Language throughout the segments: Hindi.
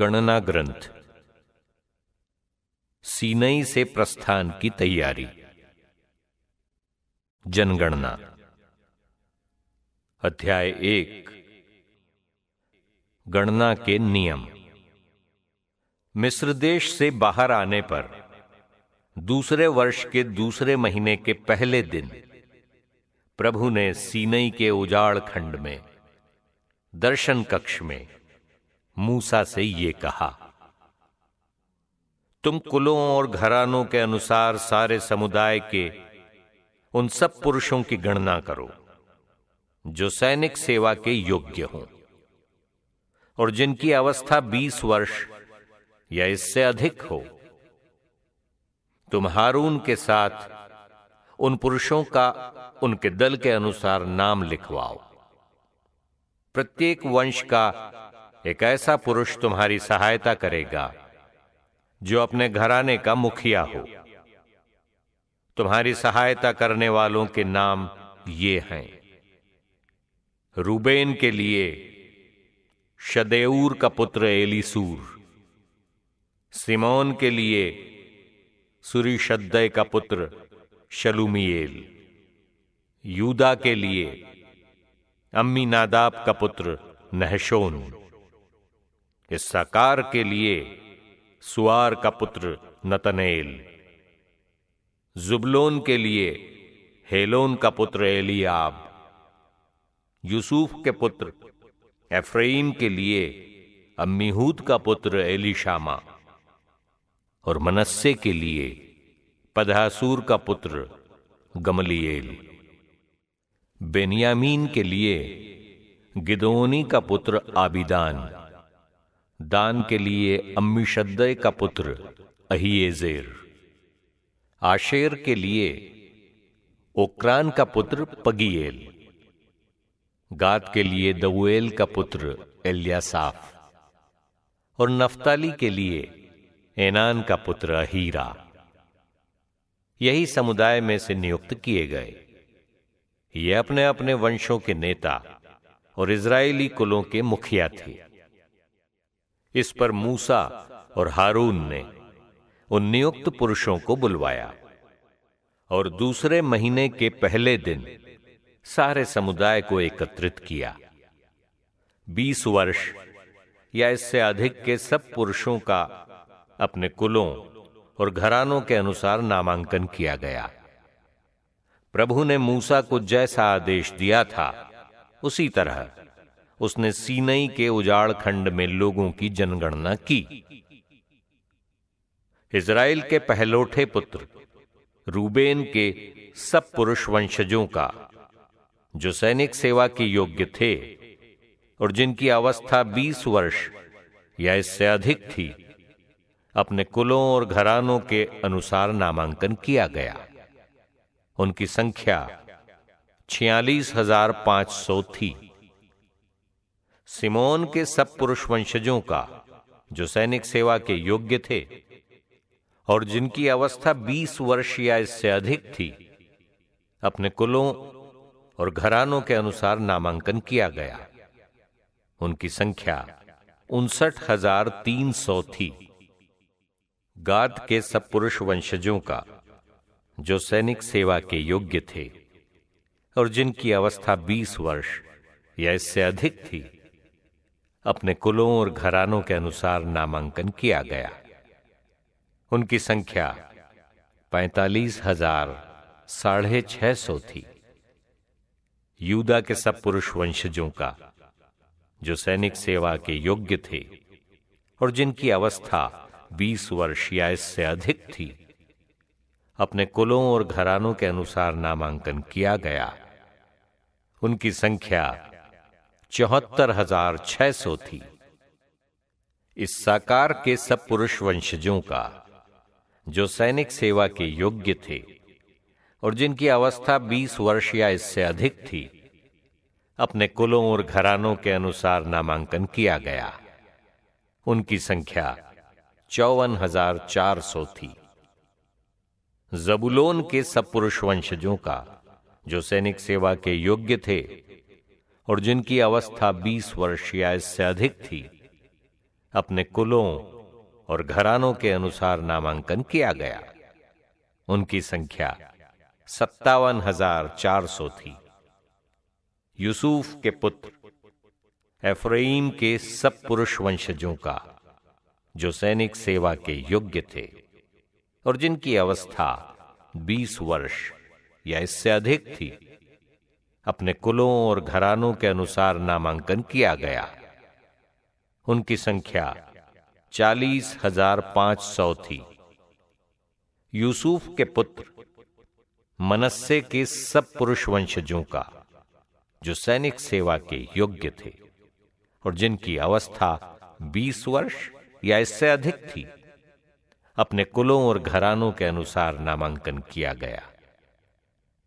गणना ग्रंथ सीनई से प्रस्थान की तैयारी जनगणना अध्याय एक गणना के नियम मिस्र देश से बाहर आने पर दूसरे वर्ष के दूसरे महीने के पहले दिन प्रभु ने सीनई के उजाड़ खंड में दर्शन कक्ष में मूसा से ये कहा तुम कुलों और घरानों के अनुसार सारे समुदाय के उन सब पुरुषों की गणना करो जो सैनिक सेवा के योग्य हों और जिनकी अवस्था बीस वर्ष या इससे अधिक हो तुम हारून के साथ उन पुरुषों का उनके दल के अनुसार नाम लिखवाओ प्रत्येक वंश का एक ऐसा पुरुष तुम्हारी सहायता करेगा जो अपने घराने का मुखिया हो तुम्हारी सहायता करने वालों के नाम ये हैं रूबेन के लिए शदेऊर का पुत्र एलीसूर सिमोन के लिए शद्दय का पुत्र शलुमियल यूदा के लिए अम्मी नादाब का पुत्र नहशोन साकार के लिए सुआर का पुत्र नतनेल जुबलोन के लिए हेलोन का पुत्र एलियाब यूसुफ के पुत्र एफ्रेम के लिए अम्मीहूद का पुत्र एलिशामा और मनस्से के लिए पदहासूर का पुत्र गमलिएल बेनियामीन के लिए गिदोनी का पुत्र आबिदान दान के लिए अम्मी शद्दय का पुत्र अहिएजेर आशेर के लिए ओक्रान का पुत्र पगीएल गात के लिए दवुएल का पुत्र एलियासाफ और नफ्ताली के लिए एनान का पुत्र अहीरा यही समुदाय में से नियुक्त किए गए ये अपने अपने वंशों के नेता और इसराइली कुलों के मुखिया थे इस पर मूसा और हारून ने उन नियुक्त पुरुषों को बुलवाया और दूसरे महीने के पहले दिन सारे समुदाय को एकत्रित किया बीस वर्ष या इससे अधिक के सब पुरुषों का अपने कुलों और घरानों के अनुसार नामांकन किया गया प्रभु ने मूसा को जैसा आदेश दिया था उसी तरह उसने सीनई के उजाड़ खंड में लोगों की जनगणना की इज़राइल के पहलोठे पुत्र रूबेन के सब पुरुष वंशजों का जो सैनिक सेवा के योग्य थे और जिनकी अवस्था 20 वर्ष या इससे अधिक थी अपने कुलों और घरानों के अनुसार नामांकन किया गया उनकी संख्या छियालीस हजार पांच सौ थी सिमोन के सब पुरुष वंशजों का जो सैनिक सेवा के योग्य थे और जिनकी अवस्था 20 वर्ष या इससे अधिक थी अपने कुलों और घरानों के अनुसार नामांकन किया गया उनकी संख्या उनसठ हजार तीन सौ थी गाद के सब पुरुष वंशजों का जो सैनिक सेवा के योग्य थे और जिनकी अवस्था 20 वर्ष या इससे अधिक थी अपने कुलों और घरानों के अनुसार नामांकन किया गया उनकी संख्या पैतालीस हजार साढ़े छह सौ थी यूदा के सब पुरुष वंशजों का जो सैनिक सेवा के योग्य थे और जिनकी अवस्था बीस वर्ष या इससे अधिक थी अपने कुलों और घरानों के अनुसार नामांकन किया गया उनकी संख्या चौहत्तर हजार छह सौ थी इस साकार के सब पुरुष वंशजों का जो सैनिक सेवा के योग्य थे और जिनकी अवस्था बीस वर्ष या इससे अधिक थी अपने कुलों और घरानों के अनुसार नामांकन किया गया उनकी संख्या चौवन हजार चार सौ थी जबुलोन के सब पुरुष वंशजों का जो सैनिक सेवा के योग्य थे और जिनकी अवस्था बीस वर्ष या इससे अधिक थी अपने कुलों और घरानों के अनुसार नामांकन किया गया उनकी संख्या सत्तावन हजार चार सौ थी यूसुफ के पुत्र एफ्रेम के सब पुरुष वंशजों का जो सैनिक सेवा के योग्य थे और जिनकी अवस्था बीस वर्ष या इससे अधिक थी अपने कुलों और घरानों के अनुसार नामांकन किया गया उनकी संख्या चालीस हजार पांच सौ थी यूसुफ के पुत्र मनस्से के सब पुरुष वंशजों का जो सैनिक सेवा के योग्य थे और जिनकी अवस्था बीस वर्ष या इससे अधिक थी अपने कुलों और घरानों के अनुसार नामांकन किया गया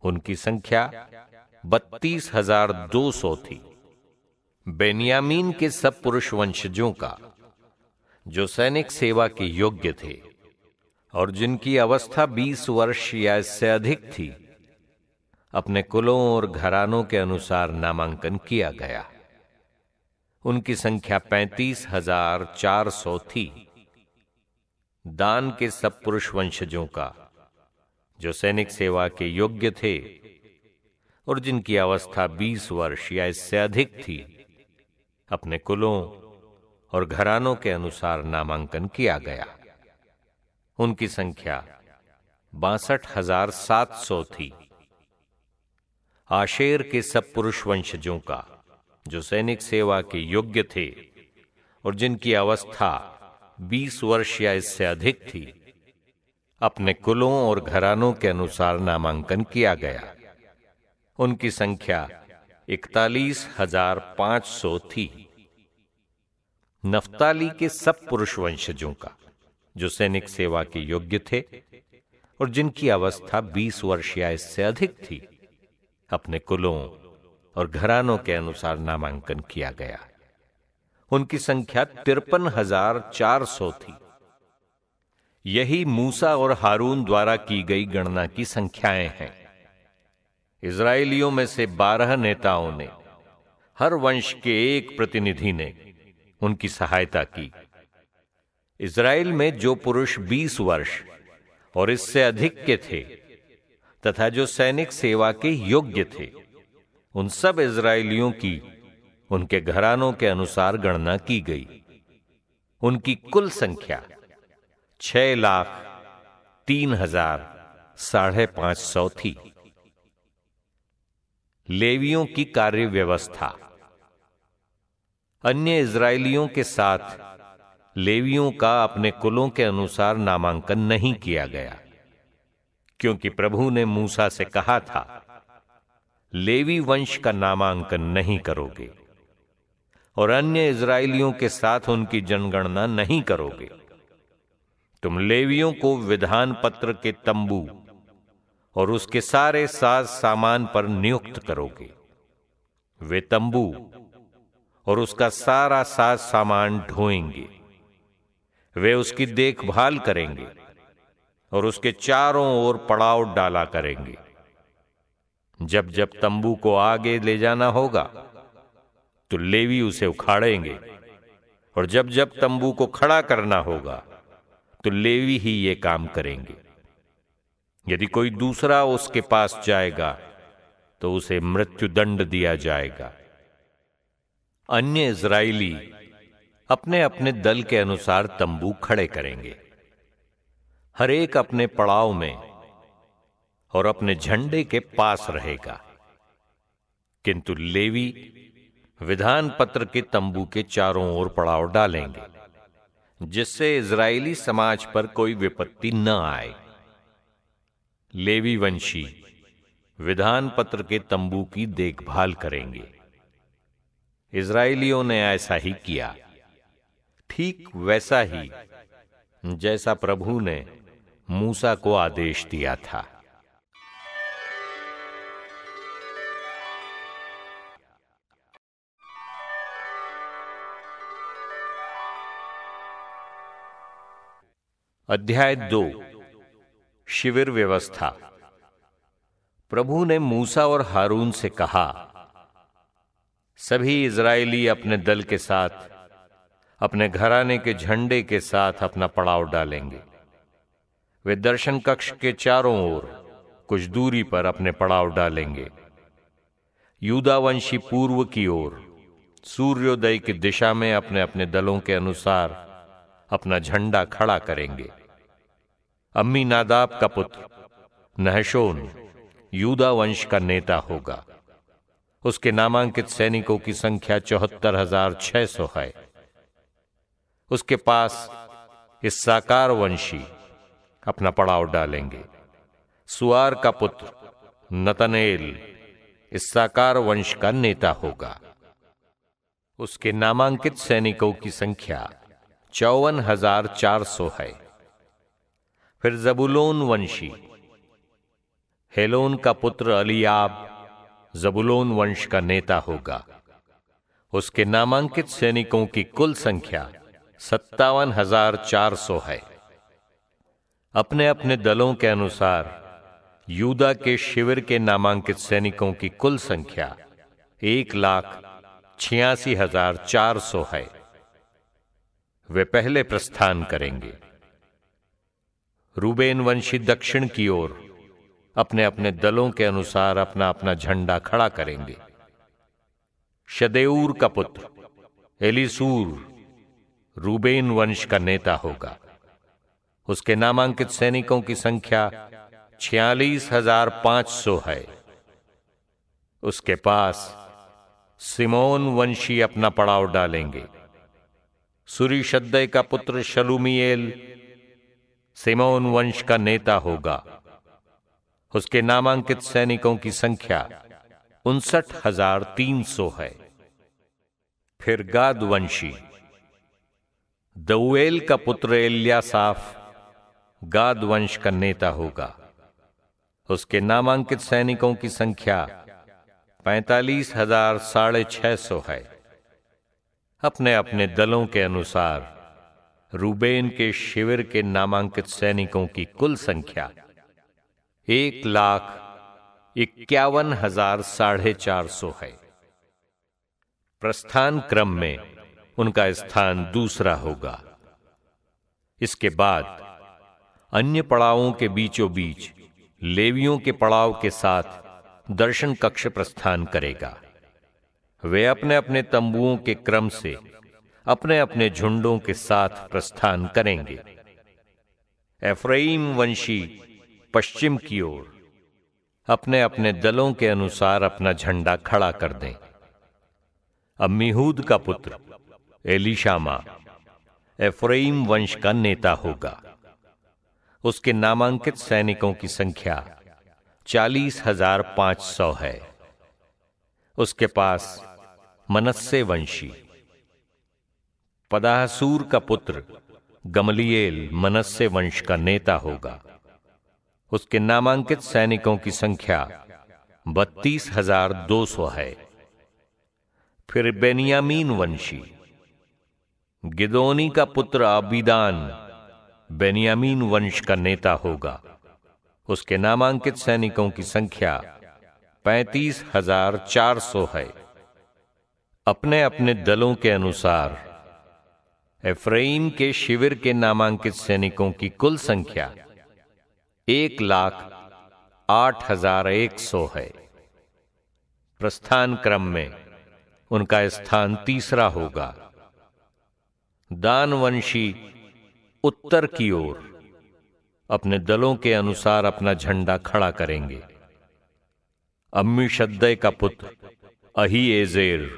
उनकी संख्या बत्तीस हजार दो सौ थी बेनियामीन के सब पुरुष वंशजों का जो सैनिक सेवा के योग्य थे और जिनकी अवस्था बीस वर्ष या इससे अधिक थी अपने कुलों और घरानों के अनुसार नामांकन किया गया उनकी संख्या पैंतीस हजार चार सौ थी दान के सब पुरुष वंशजों का जो सैनिक सेवा के योग्य थे और जिनकी अवस्था बीस वर्ष या इससे अधिक थी अपने कुलों और घरानों के अनुसार नामांकन किया गया उनकी संख्या बासठ हजार सात सौ थी आशेर के सब पुरुष वंशजों का जो सैनिक सेवा के योग्य थे और जिनकी अवस्था बीस वर्ष या इससे अधिक थी अपने कुलों और घरानों के अनुसार नामांकन किया गया उनकी संख्या इकतालीस हजार पांच सौ थी नफ्ताली के सब पुरुष वंशजों का जो सैनिक सेवा के योग्य थे और जिनकी अवस्था 20 वर्ष या इससे अधिक थी अपने कुलों और घरानों के अनुसार नामांकन किया गया उनकी संख्या तिरपन हजार चार सौ थी यही मूसा और हारून द्वारा की गई गणना की संख्याएं हैं इसराइलियों में से बारह नेताओं ने हर वंश के एक प्रतिनिधि ने उनकी सहायता की इसराइल में जो पुरुष बीस वर्ष और इससे अधिक के थे तथा जो सैनिक सेवा के योग्य थे उन सब इसराइलियों की उनके घरानों के अनुसार गणना की गई उनकी कुल संख्या छह लाख तीन हजार साढ़े पांच सौ थी लेवियों की कार्य व्यवस्था अन्य इसराइलियों के साथ लेवियों का अपने कुलों के अनुसार नामांकन नहीं किया गया क्योंकि प्रभु ने मूसा से कहा था लेवी वंश का नामांकन नहीं करोगे और अन्य इसराइलियों के साथ उनकी जनगणना नहीं करोगे तुम लेवियों को विधान पत्र के तंबू और उसके सारे साज सामान पर नियुक्त करोगे वे तंबू और उसका सारा साज सामान ढोएंगे वे उसकी देखभाल करेंगे और उसके चारों ओर पड़ाव डाला करेंगे जब जब तंबू को आगे ले जाना होगा तो लेवी उसे उखाड़ेंगे और जब जब तंबू को खड़ा करना होगा तो लेवी ही ये काम करेंगे यदि कोई दूसरा उसके पास जाएगा तो उसे मृत्युदंड दिया जाएगा अन्य इसराइली अपने अपने दल के अनुसार तंबू खड़े करेंगे हरेक अपने पड़ाव में और अपने झंडे के पास रहेगा किंतु लेवी विधान पत्र के तंबू के चारों ओर पड़ाव डालेंगे जिससे इसराइली समाज पर कोई विपत्ति न आए लेवी वंशी विधान पत्र के तंबू की देखभाल करेंगे इसराइलियों ने ऐसा ही किया ठीक वैसा ही जैसा प्रभु ने मूसा को आदेश दिया था अध्याय दो शिविर व्यवस्था प्रभु ने मूसा और हारून से कहा सभी इजरायली अपने दल के साथ अपने घराने के झंडे के साथ अपना पड़ाव डालेंगे वे दर्शन कक्ष के चारों ओर कुछ दूरी पर अपने पड़ाव डालेंगे यूदावंशी पूर्व की ओर सूर्योदय की दिशा में अपने अपने दलों के अनुसार अपना झंडा खड़ा करेंगे अम्मी नादाब का पुत्र नहशोन यूदा वंश का नेता होगा उसके नामांकित सैनिकों की संख्या चौहत्तर हजार छह सौ है उसके पास इस साकार वंशी अपना पड़ाव डालेंगे सुआर का पुत्र नतनेल इस साकार वंश का नेता होगा उसके नामांकित सैनिकों की संख्या चौवन हजार चार सौ है फिर जबुलोन वंशी हेलोन का पुत्र अलियाब जबुलोन वंश का नेता होगा उसके नामांकित सैनिकों की कुल संख्या सत्तावन हजार चार सौ है अपने अपने दलों के अनुसार यूदा के शिविर के नामांकित सैनिकों की कुल संख्या एक लाख छियासी हजार चार सौ है वे पहले प्रस्थान करेंगे रूबेन वंशी दक्षिण की ओर अपने अपने दलों के अनुसार अपना अपना झंडा खड़ा करेंगे शदेऊर का पुत्र एलिसूर रूबेन वंश का नेता होगा उसके नामांकित सैनिकों की संख्या छियालीस हजार पांच सौ है उसके पास सिमोन वंशी अपना पड़ाव डालेंगे सूरी शद्दय का पुत्र शलूमियल सिमोन वंश का नेता होगा उसके नामांकित सैनिकों की संख्या उनसठ हजार तीन सौ है फिर गाद वंशी दउएल का पुत्र एल्यासाफ गाद वंश का नेता होगा उसके नामांकित सैनिकों की संख्या पैंतालीस हजार साढ़े छह सौ है अपने अपने दलों के अनुसार रूबेन के शिविर के नामांकित सैनिकों की कुल संख्या एक लाख इक्यावन हजार साढ़े चार सौ है प्रस्थान क्रम में उनका स्थान दूसरा होगा इसके बाद अन्य पड़ावों के बीचों बीच लेवियों के पड़ाव के साथ दर्शन कक्ष प्रस्थान करेगा वे अपने अपने तंबुओं के क्रम से अपने अपने झुंडों के साथ प्रस्थान करेंगे एफ्रेम वंशी पश्चिम की ओर अपने अपने दलों के अनुसार अपना झंडा खड़ा कर दें अम्मीहूद का पुत्र एलिशामा एफ्रेम वंश का नेता होगा उसके नामांकित सैनिकों की संख्या चालीस हजार पांच सौ है उसके पास मनस्से वंशी पदाहसूर का पुत्र गमलियेल मनस्य वंश का नेता होगा उसके नामांकित सैनिकों की संख्या बत्तीस हजार दो सौ है फिर बेनियामीन वंशी गिदोनी का पुत्र आबिदान बेनियामीन वंश का नेता होगा उसके नामांकित सैनिकों की संख्या पैंतीस हजार चार सौ है अपने अपने दलों के अनुसार एफ्रेम के शिविर के नामांकित सैनिकों की कुल संख्या एक लाख आठ हजार एक सौ है प्रस्थान क्रम में उनका स्थान तीसरा होगा दानवंशी उत्तर की ओर अपने दलों के अनुसार अपना झंडा खड़ा करेंगे अम्मी शद्दय का पुत्र अही एजेर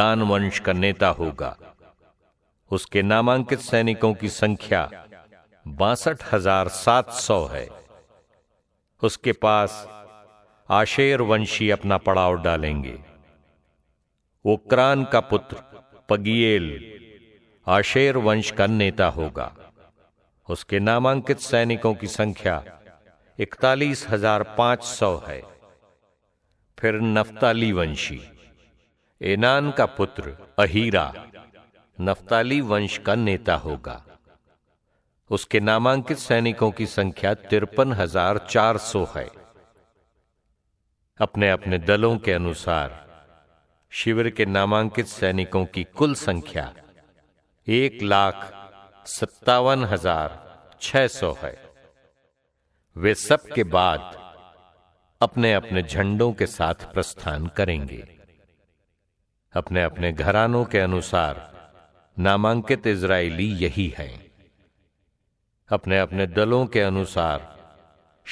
दानवंश का नेता होगा उसके नामांकित सैनिकों की संख्या बासठ हजार सात सौ है उसके पास आशेर वंशी अपना पड़ाव डालेंगे वो क्रान का पुत्र पगियेल आशेर वंश का नेता होगा उसके नामांकित सैनिकों की संख्या इकतालीस हजार पांच सौ है फिर नफ्ताली वंशी एनान का पुत्र अहीरा नफ्ताली वंश का नेता होगा उसके नामांकित सैनिकों की संख्या तिरपन हजार चार सौ है अपने अपने दलों के अनुसार शिविर के नामांकित सैनिकों की कुल संख्या एक लाख सत्तावन हजार छह सौ है वे सब के बाद अपने अपने झंडों के साथ प्रस्थान करेंगे अपने अपने घरानों के अनुसार नामांकित इसराइली यही हैं अपने अपने दलों के अनुसार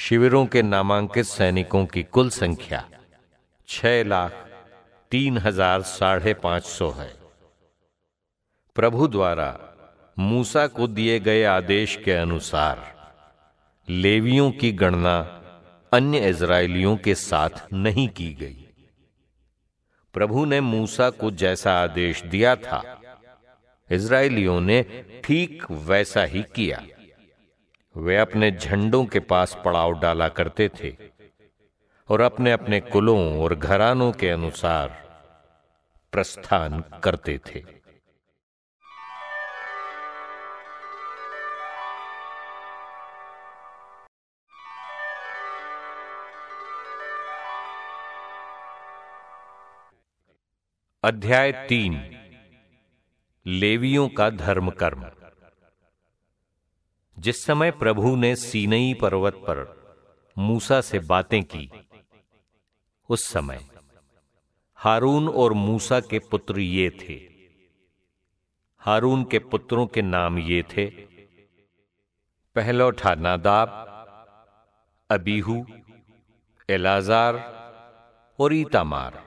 शिविरों के नामांकित सैनिकों की कुल संख्या छह लाख तीन हजार साढ़े पांच सौ है प्रभु द्वारा मूसा को दिए गए आदेश के अनुसार लेवियों की गणना अन्य इसराइलियों के साथ नहीं की गई प्रभु ने मूसा को जैसा आदेश दिया था इसराइलियों ने ठीक वैसा ही किया वे अपने झंडों के पास पड़ाव डाला करते थे और अपने अपने कुलों और घरानों के अनुसार प्रस्थान करते थे अध्याय तीन लेवियों का धर्म कर्म जिस समय प्रभु ने सीनई पर्वत पर मूसा से बातें की उस समय हारून और मूसा के पुत्र ये थे हारून के पुत्रों के नाम ये थे पहलौठा नादाब अबीहू एलाजार और ईतामार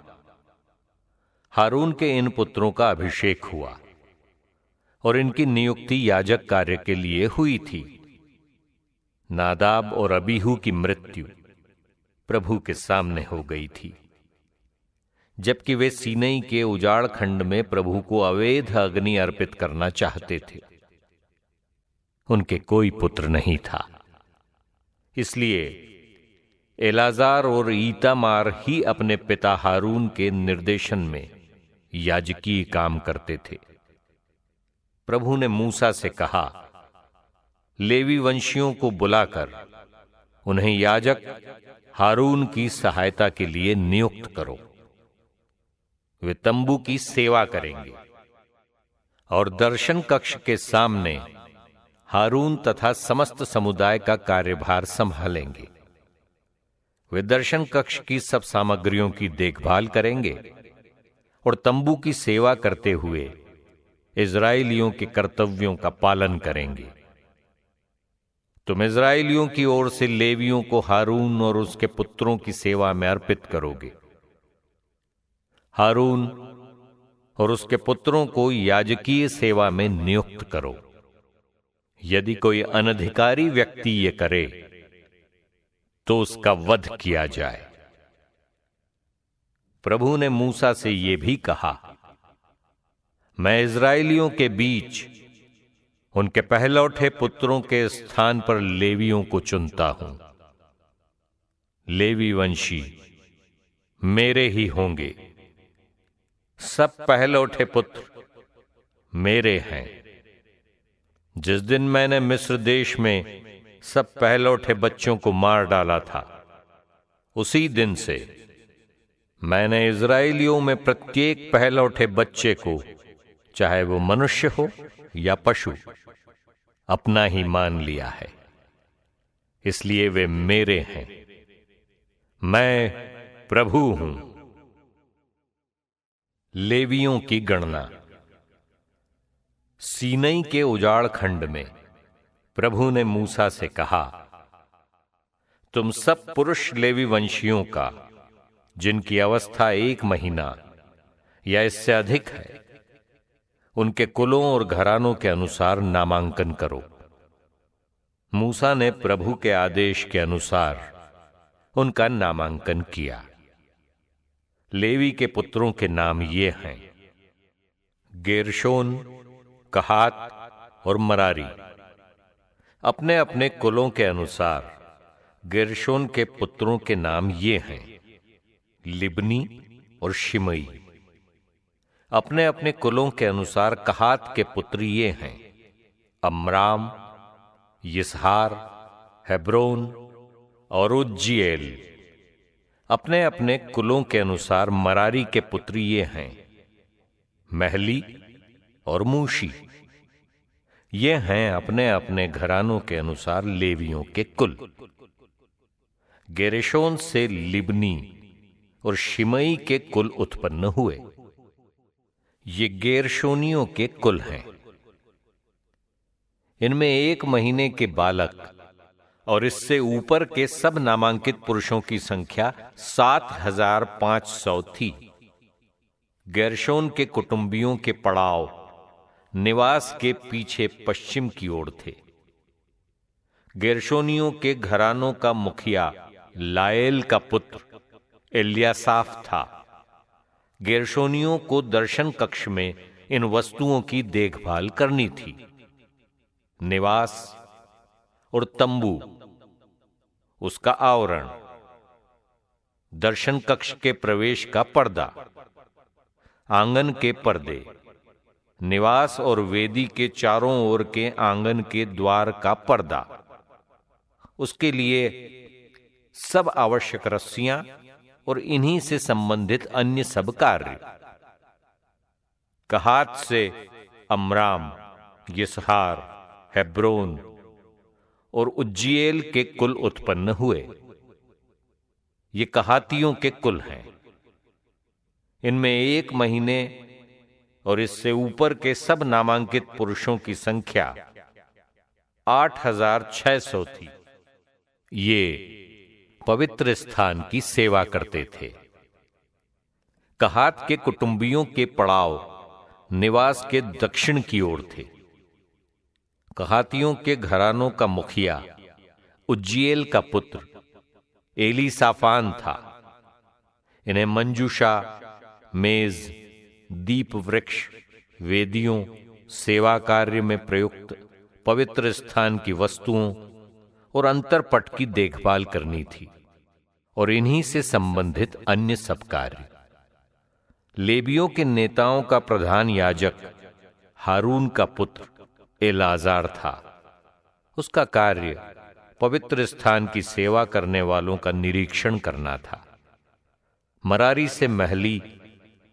हारून के इन पुत्रों का अभिषेक हुआ और इनकी नियुक्ति याजक कार्य के लिए हुई थी नादाब और अबीहू की मृत्यु प्रभु के सामने हो गई थी जबकि वे सीनई के उजाड़ खंड में प्रभु को अवैध अग्नि अर्पित करना चाहते थे उनके कोई पुत्र नहीं था इसलिए एलाजार और ईतामार ही अपने पिता हारून के निर्देशन में याजकीय काम करते थे प्रभु ने मूसा से कहा लेवी वंशियों को बुलाकर उन्हें याजक हारून की सहायता के लिए नियुक्त करो वे तंबू की सेवा करेंगे और दर्शन कक्ष के सामने हारून तथा समस्त समुदाय का कार्यभार संभालेंगे वे दर्शन कक्ष की सब सामग्रियों की देखभाल करेंगे और तंबू की सेवा करते हुए इसराइलियों के कर्तव्यों का पालन करेंगे तुम इसराइलियों की ओर से लेवियों को हारून और उसके पुत्रों की सेवा में अर्पित करोगे हारून और उसके पुत्रों को याजकीय सेवा में नियुक्त करो यदि कोई अनधिकारी व्यक्ति ये करे तो उसका वध किया जाए प्रभु ने मूसा से यह भी कहा मैं इसराइलियों के बीच उनके पहलौठे पुत्रों के स्थान पर लेवियों को चुनता हूं लेवी वंशी मेरे ही होंगे सब पहलौठे पुत्र मेरे हैं जिस दिन मैंने मिस्र देश में सब पहलौठे बच्चों को मार डाला था उसी दिन से मैंने इसराइलियों में प्रत्येक पहलौठे बच्चे को चाहे वो मनुष्य हो या पशु अपना ही मान लिया है इसलिए वे मेरे हैं मैं प्रभु हूं लेवियों की गणना सीनई के उजाड़ खंड में प्रभु ने मूसा से कहा तुम सब पुरुष लेवी वंशियों का जिनकी अवस्था एक महीना या इससे अधिक है उनके कुलों और घरानों के अनुसार नामांकन करो मूसा ने प्रभु के आदेश के अनुसार उनका नामांकन किया लेवी के पुत्रों के नाम ये हैं गेरशोन कहात और मरारी अपने अपने कुलों के अनुसार गेरशोन के पुत्रों के नाम ये हैं लिबनी और शिमई अपने अपने कुलों के अनुसार कहात के पुत्र ये हैं अमराम यसहार हेब्रोन और उज्जियल अपने अपने कुलों के अनुसार मरारी के पुत्र ये हैं महली और मूशी ये हैं अपने अपने घरानों के अनुसार लेवियों के कुल गेरेशोन से लिबनी और शिमई के कुल उत्पन्न हुए ये गैरशोनियों के कुल हैं इनमें एक महीने के बालक और इससे ऊपर के सब नामांकित पुरुषों की संख्या सात हजार पांच सौ थी गैरशोन के कुटुंबियों के पड़ाव निवास के पीछे पश्चिम की ओर थे गैरशोनियों के घरानों का मुखिया लायल का पुत्र एलियासाफ था गैरशोनियों को दर्शन कक्ष में इन वस्तुओं की देखभाल करनी थी निवास और तंबू उसका आवरण दर्शन कक्ष के प्रवेश का पर्दा आंगन के पर्दे निवास और वेदी के चारों ओर के आंगन के द्वार का पर्दा उसके लिए सब आवश्यक रस्सियां और इन्हीं से संबंधित अन्य सब कार्य कहात से अमराम यसहार हेब्रोन और उज्जियल के कुल उत्पन्न हुए ये कहातियों के कुल हैं इनमें एक महीने और इससे ऊपर के सब नामांकित पुरुषों की संख्या 8600 थी ये पवित्र स्थान की सेवा करते थे कहात के कुटुंबियों के पड़ाव निवास के दक्षिण की ओर थे कहातियों के घरानों का मुखिया उज्जियल का पुत्र एलीसाफान था इन्हें मंजूषा मेज दीप वृक्ष वेदियों सेवा कार्य में प्रयुक्त पवित्र स्थान की वस्तुओं और अंतरपट की देखभाल करनी थी और इन्हीं से संबंधित अन्य सब कार्य लेबियों के नेताओं का प्रधान याजक हारून का पुत्र एलाजार था उसका कार्य पवित्र स्थान की सेवा करने वालों का निरीक्षण करना था मरारी से महली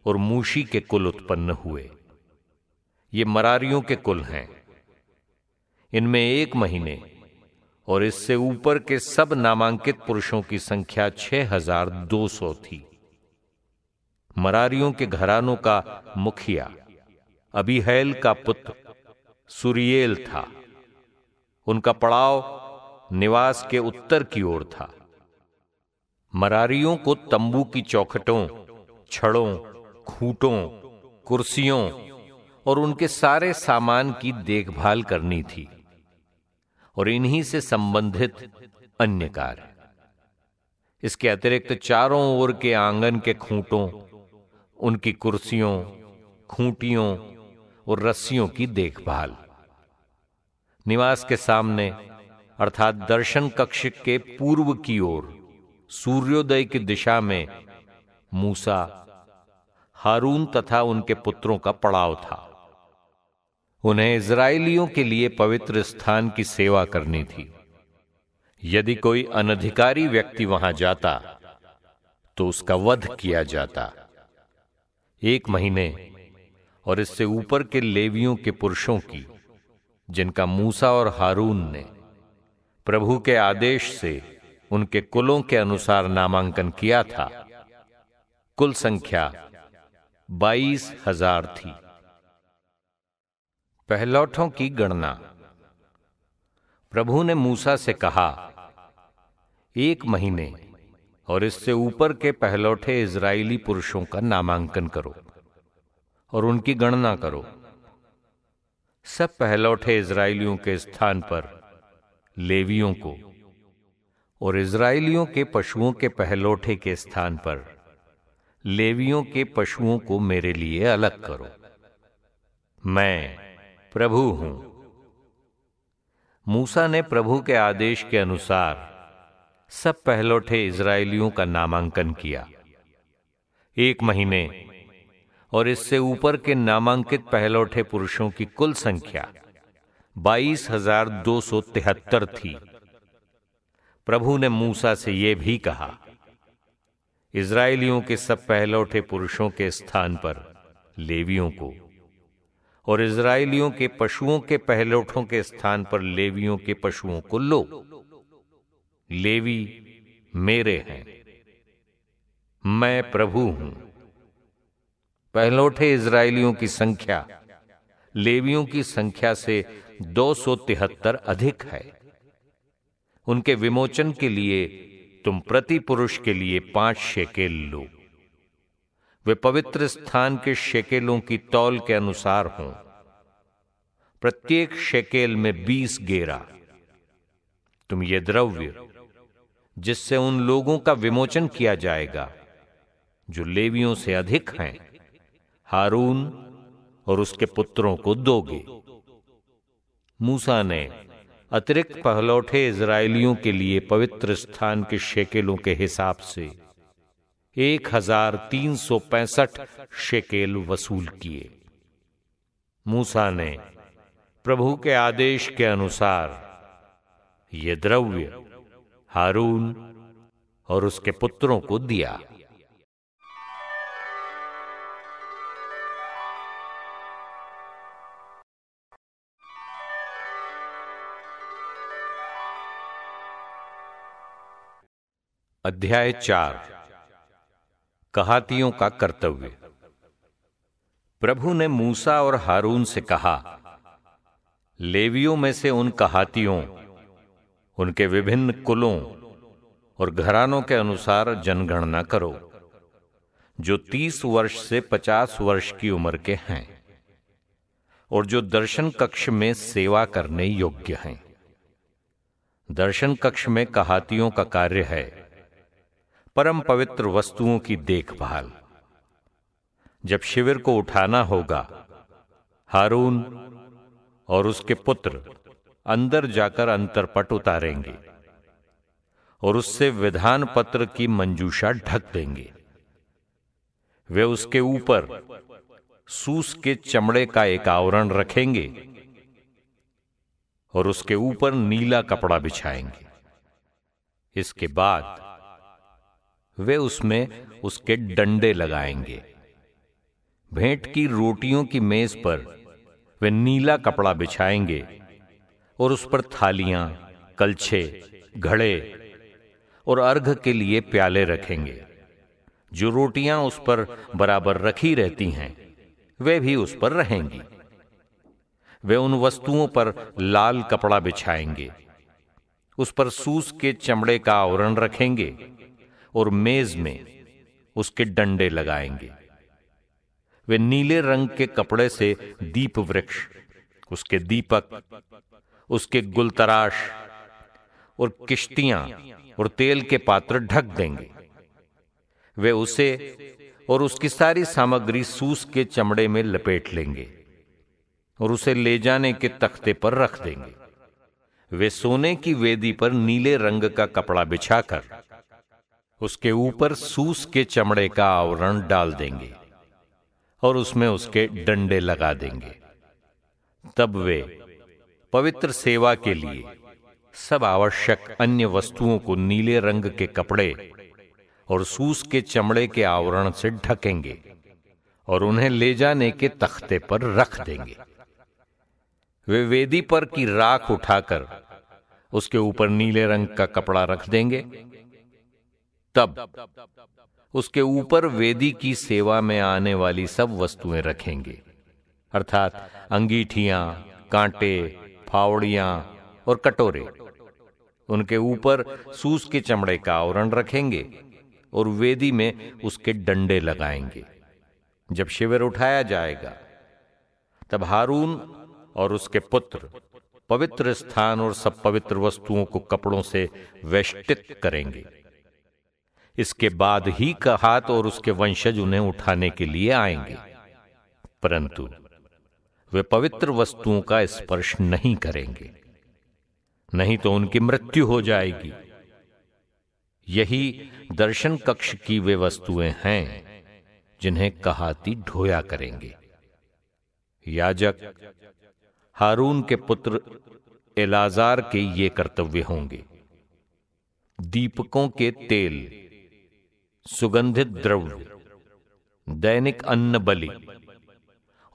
और मूशी के कुल उत्पन्न हुए ये मरारियों के कुल हैं इनमें एक महीने और इससे ऊपर के सब नामांकित पुरुषों की संख्या 6,200 थी मरारियों के घरानों का मुखिया अबीहैल का पुत्र सुरियेल था उनका पड़ाव निवास के उत्तर की ओर था मरारियों को तंबू की चौखटों छड़ों खूटों कुर्सियों और उनके सारे सामान की देखभाल करनी थी और इन्हीं से संबंधित अन्य कार्य इसके अतिरिक्त चारों ओर के आंगन के खूंटों उनकी कुर्सियों खूंटियों और रस्सियों की देखभाल निवास के सामने अर्थात दर्शन कक्ष के पूर्व की ओर सूर्योदय की दिशा में मूसा हारून तथा उनके पुत्रों का पड़ाव था उन्हें इसराइलियों के लिए पवित्र स्थान की सेवा करनी थी यदि कोई अनधिकारी व्यक्ति वहां जाता तो उसका वध किया जाता एक महीने और इससे ऊपर के लेवियों के पुरुषों की जिनका मूसा और हारून ने प्रभु के आदेश से उनके कुलों के अनुसार नामांकन किया था कुल संख्या बाईस हजार थी पहलौठों की गणना प्रभु ने मूसा से कहा एक महीने और इससे ऊपर के पहलौठे इज़राइली पुरुषों का नामांकन करो और उनकी गणना करो सब पहलौठे इज़राइलियों के स्थान पर लेवियों को और इज़राइलियों के पशुओं के पहलौठे के स्थान पर लेवियों के पशुओं को मेरे लिए अलग करो मैं प्रभु हूं मूसा ने प्रभु के आदेश के अनुसार सब पहलौठे इसराइलियों का नामांकन किया एक महीने और इससे ऊपर के नामांकित पहलौठे पुरुषों की कुल संख्या बाईस हजार दो सौ तिहत्तर थी प्रभु ने मूसा से यह भी कहा इसराइलियों के सब पहलौठे पुरुषों के स्थान पर लेवियों को और इसराइलियों के पशुओं के पहलोठों के स्थान पर लेवियों के पशुओं को लो लेवी मेरे हैं मैं प्रभु हूं पहलोठे इसराइलियों की संख्या लेवियों की संख्या से दो अधिक है उनके विमोचन के लिए तुम प्रति पुरुष के लिए पांच शेकेल लो वे पवित्र स्थान के शेकेलों की तौल के अनुसार हों प्रत्येक शेकेल में बीस गेरा तुम ये द्रव्य जिससे उन लोगों का विमोचन किया जाएगा जो लेवियों से अधिक हैं हारून और उसके पुत्रों को दोगे मूसा ने अतिरिक्त पहलौठे इसराइलियों के लिए पवित्र स्थान के शेकेलों के हिसाब से एक हजार तीन सौ पैंसठ शेकेल वसूल किए मूसा ने प्रभु के आदेश के अनुसार ये द्रव्य हारून और उसके पुत्रों को दिया अध्याय चार कहातियों का कर्तव्य प्रभु ने मूसा और हारून से कहा लेवियों में से उन कहातियों उनके विभिन्न कुलों और घरानों के अनुसार जनगणना करो जो तीस वर्ष से पचास वर्ष की उम्र के हैं और जो दर्शन कक्ष में सेवा करने योग्य हैं दर्शन कक्ष में कहातियों का कार्य है परम पवित्र वस्तुओं की देखभाल जब शिविर को उठाना होगा हारून और उसके पुत्र अंदर जाकर अंतरपट उतारेंगे और उससे विधान पत्र की मंजूषा ढक देंगे वे उसके ऊपर सूस के चमड़े का एक आवरण रखेंगे और उसके ऊपर नीला कपड़ा बिछाएंगे इसके बाद वे उसमें उसके डंडे लगाएंगे भेंट की रोटियों की मेज पर वे नीला कपड़ा बिछाएंगे और उस पर थालियां कलछे घड़े और अर्घ के लिए प्याले रखेंगे जो रोटियां उस पर बराबर रखी रहती हैं वे भी उस पर रहेंगी वे उन वस्तुओं पर लाल कपड़ा बिछाएंगे उस पर सूस के चमड़े का आवरण रखेंगे और मेज में उसके डंडे लगाएंगे वे नीले रंग के कपड़े से दीप वृक्ष उसके दीपक उसके गुलतराश और किश्तियां और तेल के पात्र ढक देंगे वे उसे और उसकी सारी सामग्री सूस के चमड़े में लपेट लेंगे और उसे ले जाने के तख्ते पर रख देंगे वे सोने की वेदी पर नीले रंग का कपड़ा बिछाकर उसके ऊपर सूस के चमड़े का आवरण डाल देंगे और उसमें उसके डंडे लगा देंगे तब वे पवित्र सेवा के लिए सब आवश्यक अन्य वस्तुओं को नीले रंग के कपड़े और सूस के चमड़े के आवरण से ढकेंगे और उन्हें ले जाने के तख्ते पर रख देंगे वे वेदी पर की राख उठाकर उसके ऊपर नीले रंग का कपड़ा रख देंगे तब उसके ऊपर वेदी की सेवा में आने वाली सब वस्तुएं रखेंगे अर्थात अंगीठियां कांटे फावड़ियां और कटोरे उनके ऊपर सूस के चमड़े का आवरण रखेंगे और वेदी में उसके डंडे लगाएंगे जब शिविर उठाया जाएगा तब हारून और उसके पुत्र पवित्र स्थान और सब पवित्र वस्तुओं को कपड़ों से वेष्टित करेंगे इसके बाद ही कहात और उसके वंशज उन्हें उठाने के लिए आएंगे परंतु वे पवित्र वस्तुओं का स्पर्श नहीं करेंगे नहीं तो उनकी मृत्यु हो जाएगी यही दर्शन कक्ष की वे वस्तुएं हैं जिन्हें कहाती ढोया करेंगे याजक हारून के पुत्र एलाजार के ये कर्तव्य होंगे दीपकों के तेल सुगंधित द्रव्य दैनिक अन्न बलि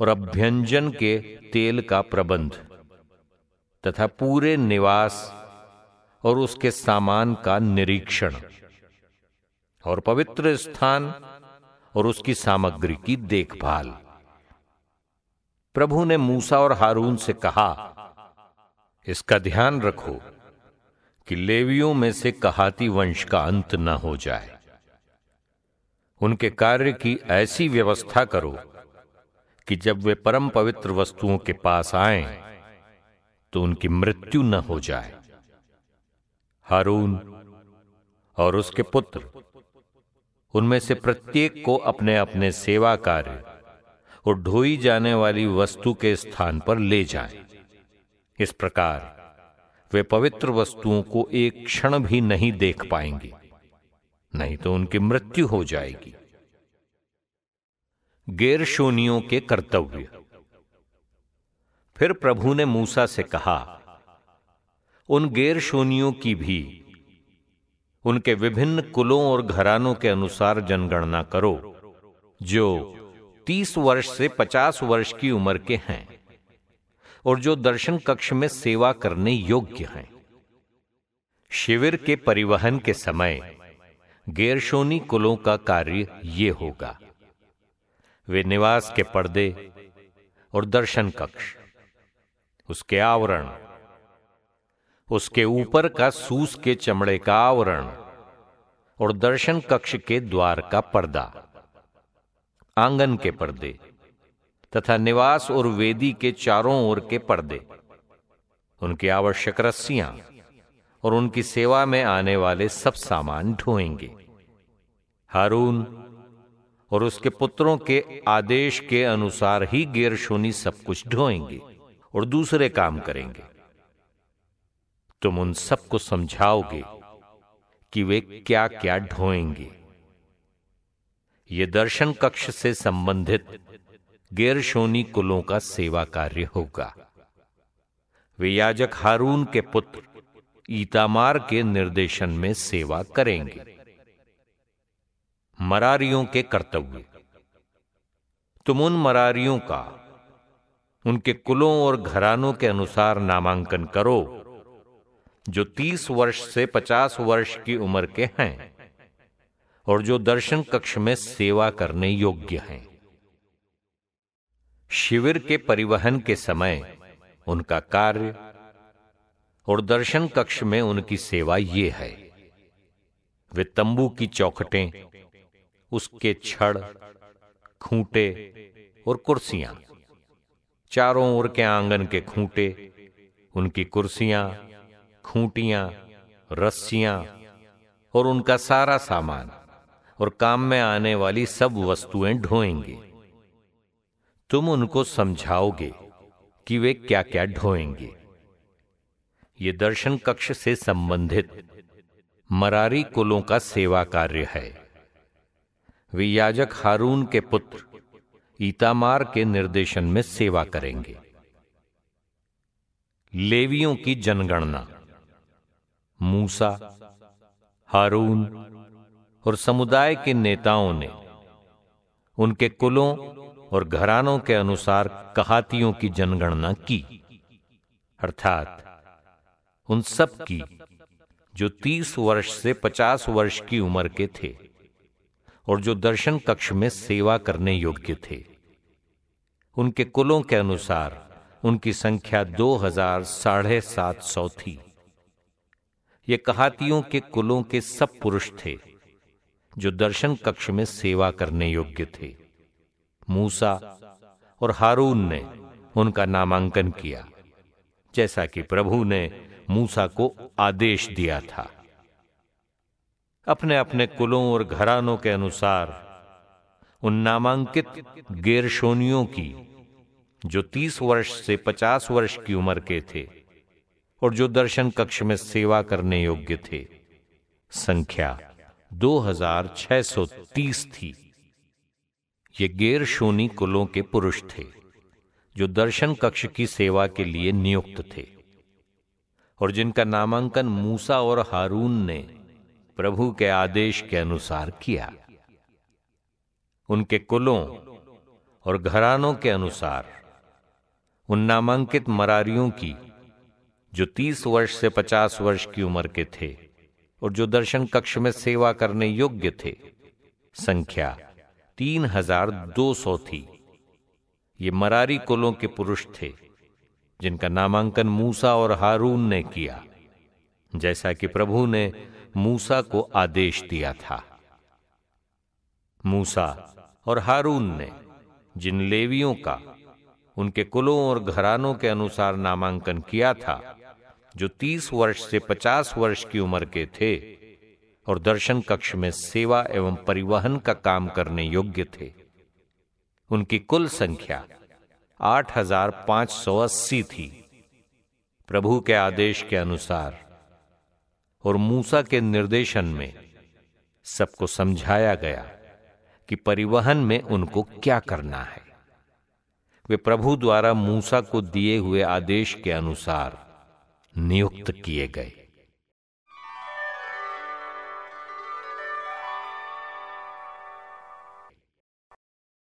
और अभ्यंजन के तेल का प्रबंध तथा पूरे निवास और उसके सामान का निरीक्षण और पवित्र स्थान और उसकी सामग्री की देखभाल प्रभु ने मूसा और हारून से कहा इसका ध्यान रखो कि लेवियों में से कहाती वंश का अंत न हो जाए उनके कार्य की ऐसी व्यवस्था करो कि जब वे परम पवित्र वस्तुओं के पास आए तो उनकी मृत्यु न हो जाए हारून और उसके पुत्र उनमें से प्रत्येक को अपने अपने सेवा कार्य और ढोई जाने वाली वस्तु के स्थान पर ले जाएं। इस प्रकार वे पवित्र वस्तुओं को एक क्षण भी नहीं देख पाएंगे नहीं तो उनकी मृत्यु हो जाएगी गैर के कर्तव्य फिर प्रभु ने मूसा से कहा उन गैर की भी उनके विभिन्न कुलों और घरानों के अनुसार जनगणना करो जो तीस वर्ष से पचास वर्ष की उम्र के हैं और जो दर्शन कक्ष में सेवा करने योग्य हैं शिविर के परिवहन के समय गेरशोनी कुलों का कार्य ये होगा वे निवास के पर्दे और दर्शन कक्ष उसके आवरण उसके ऊपर का सूस के चमड़े का आवरण और दर्शन कक्ष के द्वार का पर्दा आंगन के पर्दे तथा निवास और वेदी के चारों ओर के पर्दे उनकी आवश्यक रस्सियां और उनकी सेवा में आने वाले सब सामान ढोएंगे हारून और उसके पुत्रों के आदेश के अनुसार ही गेरशोनी सब कुछ ढोएंगे और दूसरे काम करेंगे तुम उन सबको समझाओगे कि वे क्या क्या ढोएंगे ये दर्शन कक्ष से संबंधित गेरशोनी कुलों का सेवा कार्य होगा वे याजक हारून के पुत्र ईतामार के निर्देशन में सेवा करेंगे मरारियों के कर्तव्य तुम उन मरारियों का उनके कुलों और घरानों के अनुसार नामांकन करो जो तीस वर्ष से पचास वर्ष की उम्र के हैं और जो दर्शन कक्ष में सेवा करने योग्य हैं शिविर के परिवहन के समय उनका कार्य और दर्शन कक्ष में उनकी सेवा ये है वे तंबू की चौखटें उसके छड़ खूंटे और कुर्सियां चारों ओर के आंगन के खूंटे उनकी कुर्सियां खूंटियां रस्सियां और उनका सारा सामान और काम में आने वाली सब वस्तुएं ढोएंगे तुम उनको समझाओगे कि वे क्या क्या ढोएंगे ये दर्शन कक्ष से संबंधित मरारी कुलों का सेवा कार्य है वे याजक हारून के पुत्र ईतामार के निर्देशन में सेवा करेंगे लेवियों की जनगणना मूसा हारून और समुदाय के नेताओं ने उनके कुलों और घरानों के अनुसार कहातियों की जनगणना की अर्थात उन सब की जो तीस वर्ष से पचास वर्ष की उम्र के थे और जो दर्शन कक्ष में सेवा करने योग्य थे उनके कुलों के अनुसार उनकी संख्या दो हजार साढ़े सात सौ थी ये कहातियों के कुलों के सब पुरुष थे जो दर्शन कक्ष में सेवा करने योग्य थे मूसा और हारून ने उनका नामांकन किया जैसा कि प्रभु ने मूसा को आदेश दिया था अपने अपने कुलों और घरानों के अनुसार उन नामांकित गैरशोनियों की जो तीस वर्ष से पचास वर्ष की उम्र के थे और जो दर्शन कक्ष में सेवा करने योग्य थे संख्या 2630 थी ये गैर शोनी कुलों के पुरुष थे जो दर्शन कक्ष की सेवा के लिए नियुक्त थे और जिनका नामांकन मूसा और हारून ने प्रभु के आदेश के अनुसार किया उनके कुलों और घरानों के अनुसार उन नामांकित मरारियों की जो तीस वर्ष से पचास वर्ष की उम्र के थे और जो दर्शन कक्ष में सेवा करने योग्य थे संख्या तीन हजार दो सौ थी ये मरारी कुलों के पुरुष थे जिनका नामांकन मूसा और हारून ने किया जैसा कि प्रभु ने मूसा को आदेश दिया था मूसा और हारून ने जिन लेवियों का उनके कुलों और घरानों के अनुसार नामांकन किया था जो तीस वर्ष से पचास वर्ष की उम्र के थे और दर्शन कक्ष में सेवा एवं परिवहन का काम करने योग्य थे उनकी कुल संख्या 8580 थी प्रभु के आदेश के अनुसार और मूसा के निर्देशन में सबको समझाया गया कि परिवहन में उनको क्या करना है वे प्रभु द्वारा मूसा को दिए हुए आदेश के अनुसार नियुक्त किए गए